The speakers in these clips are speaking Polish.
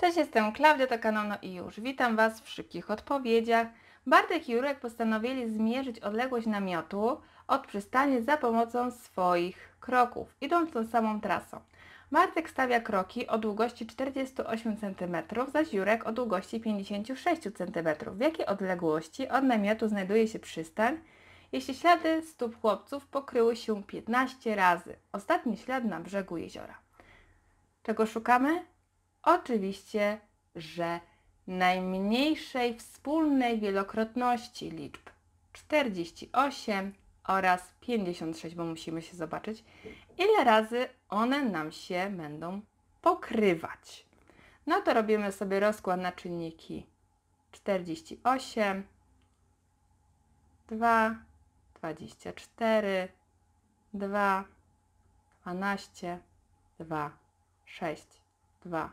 Cześć, jestem Klaudia, Takanono i już. Witam Was w szybkich odpowiedziach. Bartek i Jurek postanowili zmierzyć odległość namiotu od przystani za pomocą swoich kroków, idąc tą samą trasą. Bartek stawia kroki o długości 48 cm, zaś Jurek o długości 56 cm. W jakiej odległości od namiotu znajduje się przystań, jeśli ślady stóp chłopców pokryły się 15 razy? Ostatni ślad na brzegu jeziora. Czego szukamy? Oczywiście, że najmniejszej wspólnej wielokrotności liczb 48 oraz 56, bo musimy się zobaczyć, ile razy one nam się będą pokrywać. No to robimy sobie rozkład na czynniki 48, 2, 24, 2, 12, 2, 6, 2,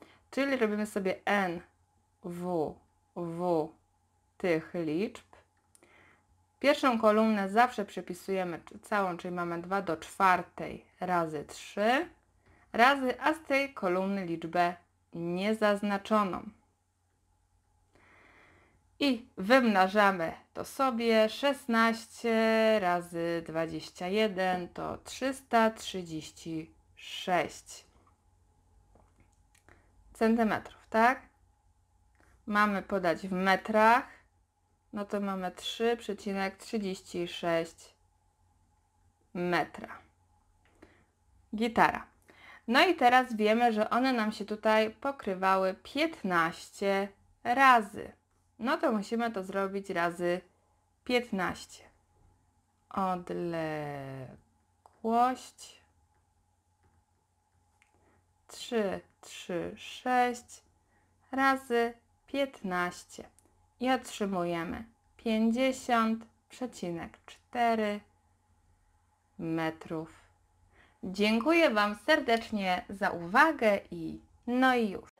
Czyli robimy sobie n, w, w tych liczb. Pierwszą kolumnę zawsze przypisujemy całą, czyli mamy 2 do czwartej razy 3 razy, a z tej kolumny liczbę niezaznaczoną. I wymnażamy to sobie 16 razy 21 to 336 centymetrów, tak? Mamy podać w metrach, no to mamy 3,36 metra. Gitara. No i teraz wiemy, że one nam się tutaj pokrywały 15 razy. No to musimy to zrobić razy 15. Odległość 3, 3, 6 razy 15 i otrzymujemy 50,4 metrów. Dziękuję Wam serdecznie za uwagę i no i już.